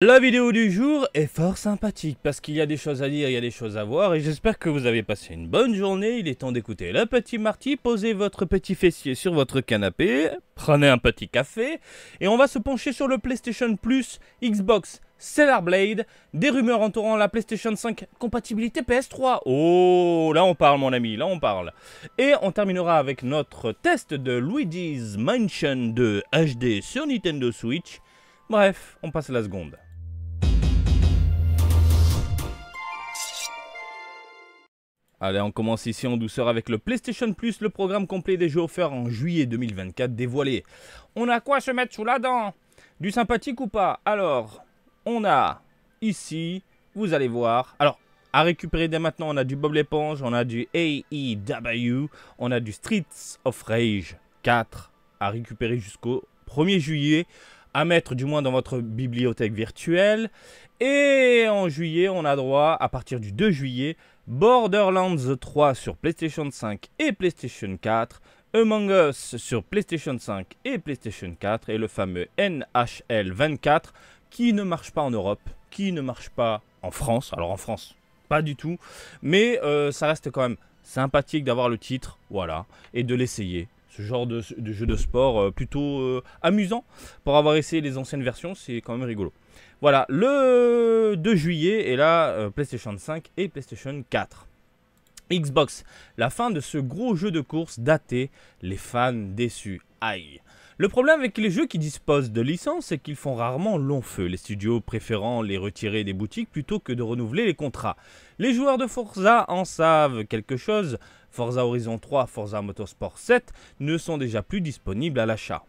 La vidéo du jour est fort sympathique parce qu'il y a des choses à dire, il y a des choses à voir et j'espère que vous avez passé une bonne journée. Il est temps d'écouter le petit Marty, posez votre petit fessier sur votre canapé, prenez un petit café et on va se pencher sur le PlayStation Plus, Xbox, Stellar Blade, des rumeurs entourant la PlayStation 5 compatibilité PS3. Oh, là on parle mon ami, là on parle. Et on terminera avec notre test de Luigi's Mansion 2 HD sur Nintendo Switch. Bref, on passe à la seconde. Allez, on commence ici en douceur avec le PlayStation Plus, le programme complet des jeux offerts en juillet 2024 dévoilé. On a quoi se mettre sous la dent Du sympathique ou pas Alors, on a ici, vous allez voir. Alors, à récupérer dès maintenant, on a du Bob l'éponge, on a du AEW, on a du Streets of Rage 4 à récupérer jusqu'au 1er juillet à mettre du moins dans votre bibliothèque virtuelle. Et en juillet, on a droit, à partir du 2 juillet, Borderlands 3 sur PlayStation 5 et PlayStation 4, Among Us sur PlayStation 5 et PlayStation 4 et le fameux NHL 24 qui ne marche pas en Europe, qui ne marche pas en France. Alors en France, pas du tout, mais euh, ça reste quand même sympathique d'avoir le titre, voilà, et de l'essayer ce genre de, jeu de sport euh, plutôt euh, amusant pour avoir essayé les anciennes versions, c'est quand même rigolo. Voilà, le 2 juillet, et là, euh, PlayStation 5 et PlayStation 4. Xbox, la fin de ce gros jeu de course daté, les fans déçus. Aïe. Le problème avec les jeux qui disposent de licences, c'est qu'ils font rarement long feu, les studios préférant les retirer des boutiques plutôt que de renouveler les contrats. Les joueurs de Forza en savent quelque chose, Forza Horizon 3, Forza Motorsport 7 ne sont déjà plus disponibles à l'achat.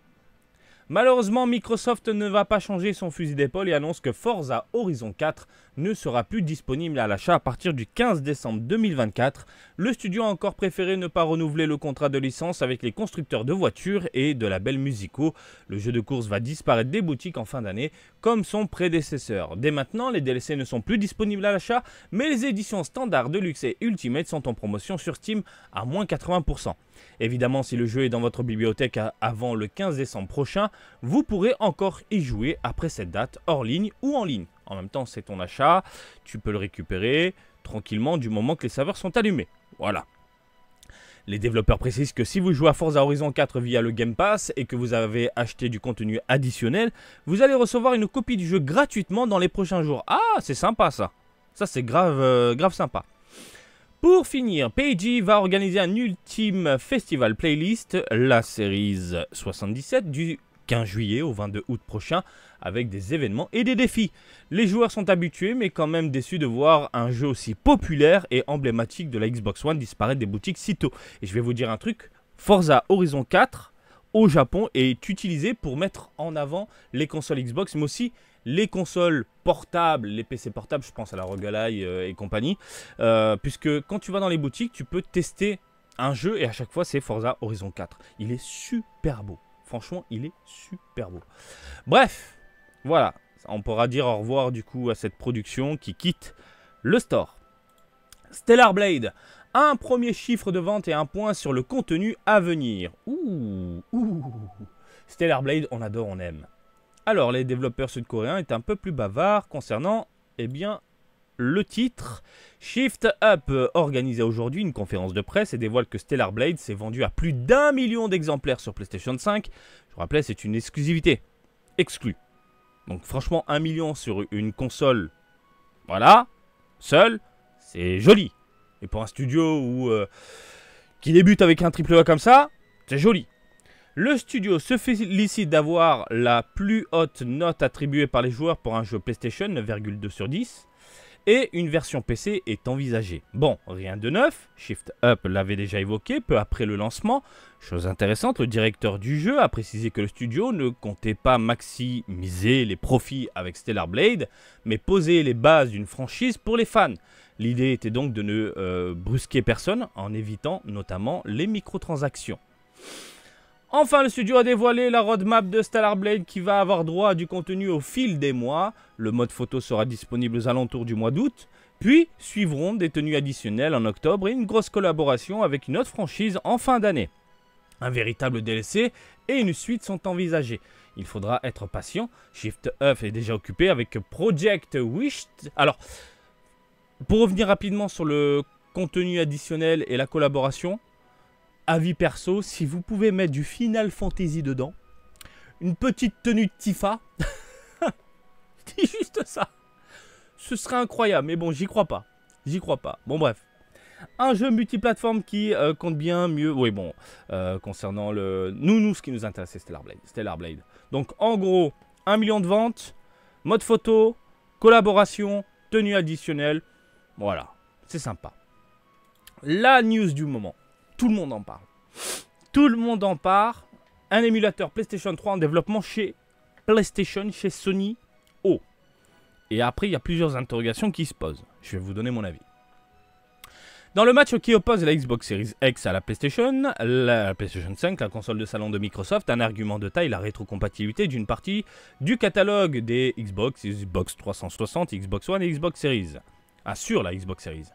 Malheureusement, Microsoft ne va pas changer son fusil d'épaule et annonce que Forza Horizon 4 ne sera plus disponible à l'achat à partir du 15 décembre 2024. Le studio a encore préféré ne pas renouveler le contrat de licence avec les constructeurs de voitures et de labels musicaux. Le jeu de course va disparaître des boutiques en fin d'année comme son prédécesseur. Dès maintenant, les DLC ne sont plus disponibles à l'achat, mais les éditions standard, de luxe et ultimate sont en promotion sur Steam à moins 80%. Évidemment, si le jeu est dans votre bibliothèque avant le 15 décembre prochain, vous pourrez encore y jouer après cette date, hors ligne ou en ligne. En même temps, c'est ton achat, tu peux le récupérer tranquillement du moment que les serveurs sont allumés. Voilà. Les développeurs précisent que si vous jouez à Forza Horizon 4 via le Game Pass et que vous avez acheté du contenu additionnel, vous allez recevoir une copie du jeu gratuitement dans les prochains jours. Ah, c'est sympa ça. Ça c'est grave euh, grave sympa. Pour finir, Peiji va organiser un ultime festival playlist, la série 77 du 15 juillet au 22 août prochain avec des événements et des défis. Les joueurs sont habitués mais quand même déçus de voir un jeu aussi populaire et emblématique de la Xbox One disparaître des boutiques si tôt. Et je vais vous dire un truc, Forza Horizon 4 au Japon est utilisé pour mettre en avant les consoles Xbox mais aussi les consoles portables, les PC portables, je pense à la Rogalai euh, et compagnie, euh, puisque quand tu vas dans les boutiques, tu peux tester un jeu et à chaque fois c'est Forza Horizon 4. Il est super beau. Franchement, il est super beau. Bref, voilà. On pourra dire au revoir du coup à cette production qui quitte le store. Stellar Blade, un premier chiffre de vente et un point sur le contenu à venir. Ouh, ouh. Stellar Blade, on adore, on aime. Alors, les développeurs sud-coréens étaient un peu plus bavards concernant, eh bien, le titre. Shift Up organisait aujourd'hui une conférence de presse et dévoile que Stellar Blade s'est vendu à plus d'un million d'exemplaires sur PlayStation 5. Je vous rappelais, c'est une exclusivité. Exclue. Donc franchement, un million sur une console, voilà, seule, c'est joli. Et pour un studio euh, qui débute avec un triple A comme ça, c'est joli. Le studio se félicite d'avoir la plus haute note attribuée par les joueurs pour un jeu PlayStation, 9,2 sur 10 et une version PC est envisagée. Bon, rien de neuf, Shift Up l'avait déjà évoqué peu après le lancement. Chose intéressante, le directeur du jeu a précisé que le studio ne comptait pas maximiser les profits avec Stellar Blade, mais poser les bases d'une franchise pour les fans. L'idée était donc de ne euh, brusquer personne en évitant notamment les microtransactions. Enfin, le studio a dévoilé la roadmap de Stellar Blade qui va avoir droit à du contenu au fil des mois. Le mode photo sera disponible aux alentours du mois d'août. Puis suivront des tenues additionnelles en octobre et une grosse collaboration avec une autre franchise en fin d'année. Un véritable DLC et une suite sont envisagés. Il faudra être patient. Shift Up est déjà occupé avec Project Wish. Alors, pour revenir rapidement sur le contenu additionnel et la collaboration, avis perso, si vous pouvez mettre du Final Fantasy dedans, une petite tenue de Tifa, dis juste ça. Ce serait incroyable, mais bon, j'y crois pas. J'y crois pas. Bon, bref. Un jeu multiplateforme qui euh, compte bien mieux. Oui, bon, euh, concernant le. Nous, nous, ce qui nous intéressait, Stellar Blade. Stellar Blade. Donc, en gros, un million de ventes, mode photo, collaboration, tenue additionnelle. Voilà, c'est sympa. La news du moment. Tout le monde en parle. Tout le monde en parle. Un émulateur PlayStation 3 en développement chez PlayStation, chez Sony. Oh. Et après, il y a plusieurs interrogations qui se posent. Je vais vous donner mon avis. Dans le match qui oppose la Xbox Series X à la PlayStation, la PlayStation 5, la console de salon de Microsoft, un argument de taille, la rétrocompatibilité d'une partie du catalogue des Xbox, Xbox 360, Xbox One et Xbox Series. Ah, la Xbox Series.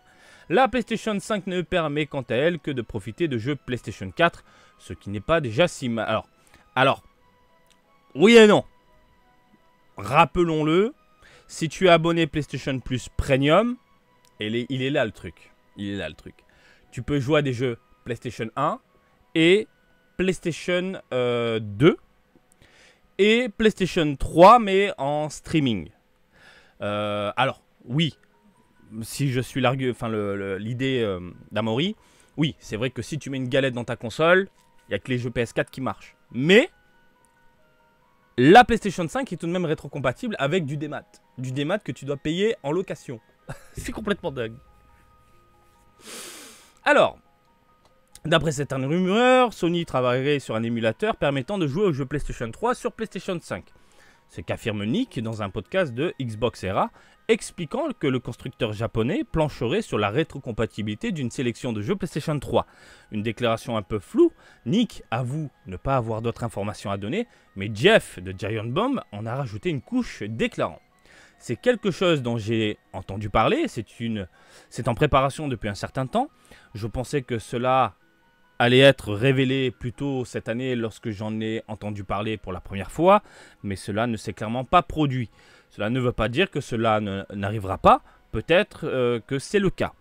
La PlayStation 5 ne permet quant à elle que de profiter de jeux PlayStation 4, ce qui n'est pas déjà si mal. Alors, alors, oui et non. Rappelons-le, si tu es abonné PlayStation Plus Premium, il est, il est là le truc. Il est là le truc. Tu peux jouer à des jeux PlayStation 1 et PlayStation 2 euh, et PlayStation 3, mais en streaming. Euh, alors, oui, si je suis l'idée enfin, euh, l'idée d'Amori, oui, c'est vrai que si tu mets une galette dans ta console, il n'y a que les jeux PS4 qui marchent. Mais la PlayStation 5 est tout de même rétrocompatible avec du démat. Du démat que tu dois payer en location. c'est complètement dingue. Alors, d'après certaines rumeur, Sony travaillerait sur un émulateur permettant de jouer aux jeux PlayStation 3 sur PlayStation 5. C'est qu'affirme Nick dans un podcast de Xbox Era, expliquant que le constructeur japonais plancherait sur la rétrocompatibilité d'une sélection de jeux PlayStation 3. Une déclaration un peu floue, Nick avoue ne pas avoir d'autres informations à donner, mais Jeff de Giant Bomb en a rajouté une couche déclarant. C'est quelque chose dont j'ai entendu parler, c'est une... en préparation depuis un certain temps. Je pensais que cela allait être révélé plus tôt cette année lorsque j'en ai entendu parler pour la première fois, mais cela ne s'est clairement pas produit. Cela ne veut pas dire que cela n'arrivera pas, peut-être euh, que c'est le cas.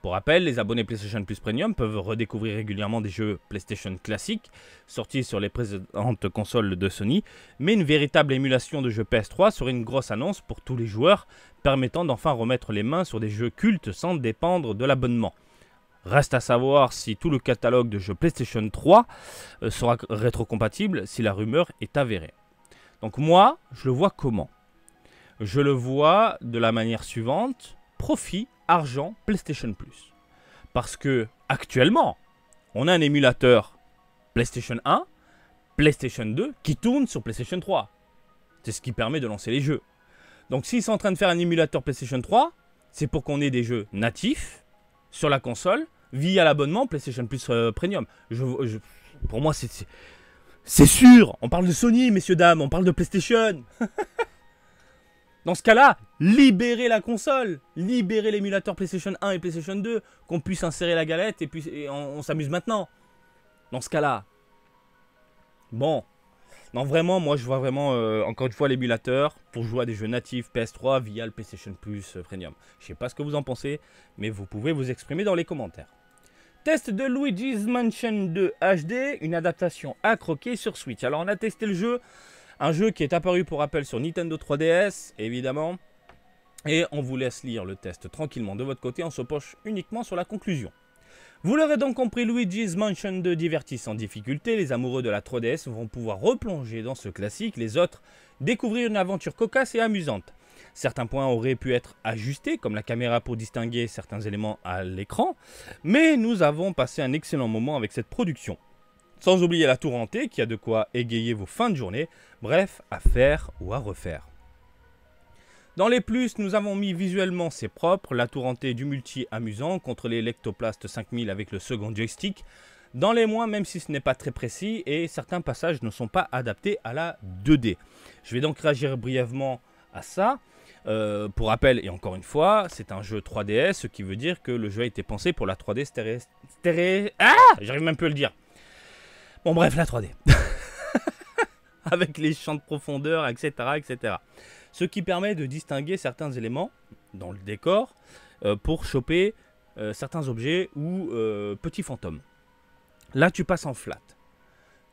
Pour rappel, les abonnés PlayStation Plus Premium peuvent redécouvrir régulièrement des jeux PlayStation classiques sortis sur les précédentes consoles de Sony, mais une véritable émulation de jeux PS3 serait une grosse annonce pour tous les joueurs, permettant d'enfin remettre les mains sur des jeux cultes sans dépendre de l'abonnement. Reste à savoir si tout le catalogue de jeux PlayStation 3 euh, sera rétrocompatible si la rumeur est avérée. Donc moi, je le vois comment Je le vois de la manière suivante profit, argent, PlayStation Plus. Parce que actuellement, on a un émulateur PlayStation 1, PlayStation 2 qui tourne sur PlayStation 3. C'est ce qui permet de lancer les jeux. Donc s'ils sont en train de faire un émulateur PlayStation 3, c'est pour qu'on ait des jeux natifs sur la console via l'abonnement PlayStation Plus euh, Premium. pour moi, c'est. C'est sûr, on parle de Sony, messieurs, dames, on parle de PlayStation. Dans ce cas-là, libérez la console, libérez l'émulateur PlayStation 1 et PlayStation 2, qu'on puisse insérer la galette et puis on s'amuse maintenant. Dans ce cas-là. Bon, non, vraiment, moi je vois vraiment, euh, encore une fois, l'émulateur pour jouer à des jeux natifs PS3 via le PlayStation Plus euh, Premium. Je sais pas ce que vous en pensez, mais vous pouvez vous exprimer dans les commentaires. Test de Luigi's Mansion 2 HD, une adaptation à croquer sur Switch. Alors on a testé le jeu, un jeu qui est apparu pour rappel sur Nintendo 3DS, évidemment. Et on vous laisse lire le test tranquillement de votre côté, on se poche uniquement sur la conclusion. Vous l'aurez donc compris, Luigi's Mansion 2 divertit sans difficulté, les amoureux de la 3DS vont pouvoir replonger dans ce classique, les autres découvrir une aventure cocasse et amusante. Certains points auraient pu être ajustés, comme la caméra pour distinguer certains éléments à l'écran, mais nous avons passé un excellent moment avec cette production. Sans oublier la tour hantée qui a de quoi égayer vos fins de journée, bref, à faire ou à refaire. Dans les plus, nous avons mis visuellement ses propres, la tour hantée du multi amusant contre les lectoplastes 5000 avec le second joystick. Dans les moins, même si ce n'est pas très précis et certains passages ne sont pas adaptés à la 2D. Je vais donc réagir brièvement à ça. Euh, pour rappel, et encore une fois, c'est un jeu 3DS, ce qui veut dire que le jeu a été pensé pour la 3D stéré... stéré ah J'arrive même plus à le dire. Bon bref, la 3D. avec les champs de profondeur, etc. etc ce qui permet de distinguer certains éléments dans le décor euh, pour choper euh, certains objets ou euh, petits fantômes. Là, tu passes en flat.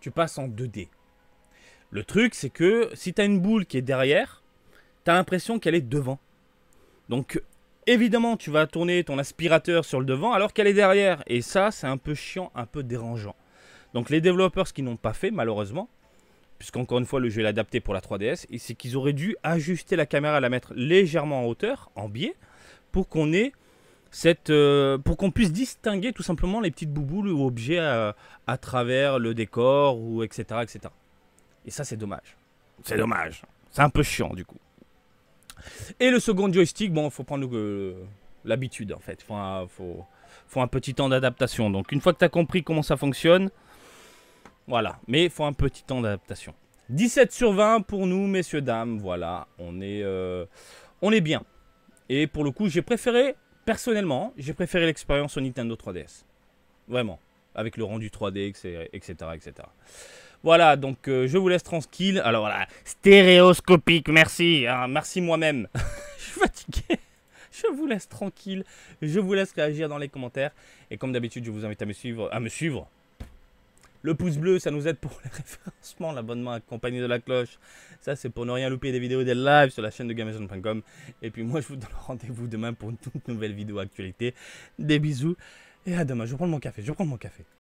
Tu passes en 2D. Le truc, c'est que si tu as une boule qui est derrière, tu as l'impression qu'elle est devant. Donc, évidemment, tu vas tourner ton aspirateur sur le devant alors qu'elle est derrière. Et ça, c'est un peu chiant, un peu dérangeant. Donc, les développeurs, qui n'ont pas fait, malheureusement, puisqu'encore une fois le jeu est adapté pour la 3DS, et c'est qu'ils auraient dû ajuster la caméra, à la mettre légèrement en hauteur, en biais, pour qu'on ait cette, euh, pour qu'on puisse distinguer tout simplement les petites bouboules ou objets euh, à, travers le décor ou etc etc. Et ça c'est dommage. C'est dommage. C'est un peu chiant du coup. Et le second joystick, bon, faut prendre euh, l'habitude en fait. Faut faut un petit temps d'adaptation. Donc une fois que tu as compris comment ça fonctionne, voilà, mais il faut un petit temps d'adaptation. 17 sur 20 pour nous, messieurs, dames. Voilà, on est, euh, on est bien. Et pour le coup, j'ai préféré, personnellement, j'ai préféré l'expérience au Nintendo 3DS. Vraiment. Avec le rendu 3D, etc. etc., Voilà, donc euh, je vous laisse tranquille. Alors voilà, stéréoscopique, merci. Hein. merci moi-même. je suis fatigué. Je vous laisse tranquille. Je vous laisse réagir dans les commentaires. Et comme d'habitude, je vous invite à me suivre. À me suivre le pouce bleu, ça nous aide pour les référencements, l'abonnement accompagné de la cloche. Ça, c'est pour ne rien louper des vidéos, des lives sur la chaîne de GameZone.com. Et puis moi, je vous donne rendez-vous demain pour une toute nouvelle vidéo actualité. Des bisous et à demain. Je prends mon café, je prends mon café.